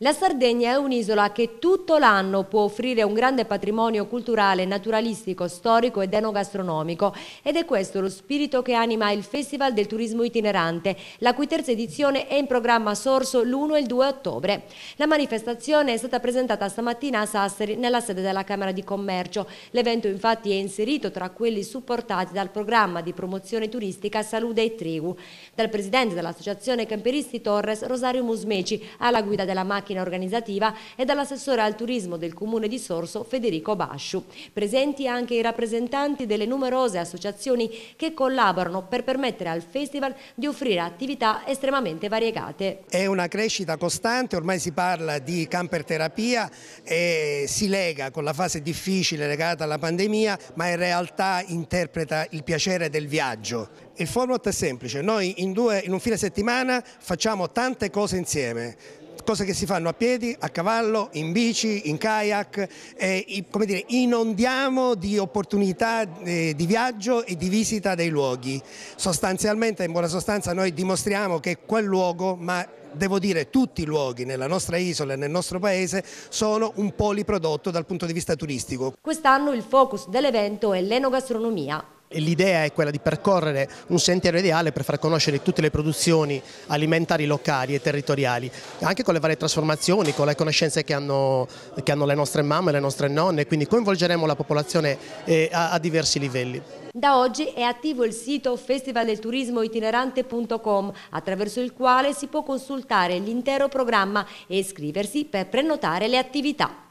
La Sardegna è un'isola che tutto l'anno può offrire un grande patrimonio culturale, naturalistico, storico ed enogastronomico ed è questo lo spirito che anima il Festival del Turismo Itinerante, la cui terza edizione è in programma a Sorso l'1 e il 2 ottobre. La manifestazione è stata presentata stamattina a Sassari nella sede della Camera di Commercio. L'evento infatti è inserito tra quelli supportati dal programma di promozione turistica Salute e Trigu. Dal presidente dell'associazione Camperisti Torres, Rosario Musmeci, alla guida della macchina macchina organizzativa e dall'assessore al turismo del Comune di Sorso Federico Basciu. Presenti anche i rappresentanti delle numerose associazioni che collaborano per permettere al festival di offrire attività estremamente variegate. È una crescita costante, ormai si parla di camperterapia e si lega con la fase difficile legata alla pandemia, ma in realtà interpreta il piacere del viaggio. Il format è semplice, noi in, due, in un fine settimana facciamo tante cose insieme, cose che si fanno a piedi, a cavallo, in bici, in kayak, eh, come dire, inondiamo di opportunità eh, di viaggio e di visita dei luoghi. Sostanzialmente, in buona sostanza, noi dimostriamo che quel luogo, ma devo dire tutti i luoghi nella nostra isola e nel nostro paese sono un poliprodotto dal punto di vista turistico. Quest'anno il focus dell'evento è l'enogastronomia. L'idea è quella di percorrere un sentiero ideale per far conoscere tutte le produzioni alimentari locali e territoriali, anche con le varie trasformazioni, con le conoscenze che hanno, che hanno le nostre mamme, le nostre nonne, quindi coinvolgeremo la popolazione eh, a, a diversi livelli. Da oggi è attivo il sito festivaldelturismoitinerante.com attraverso il quale si può consultare l'intero programma e iscriversi per prenotare le attività.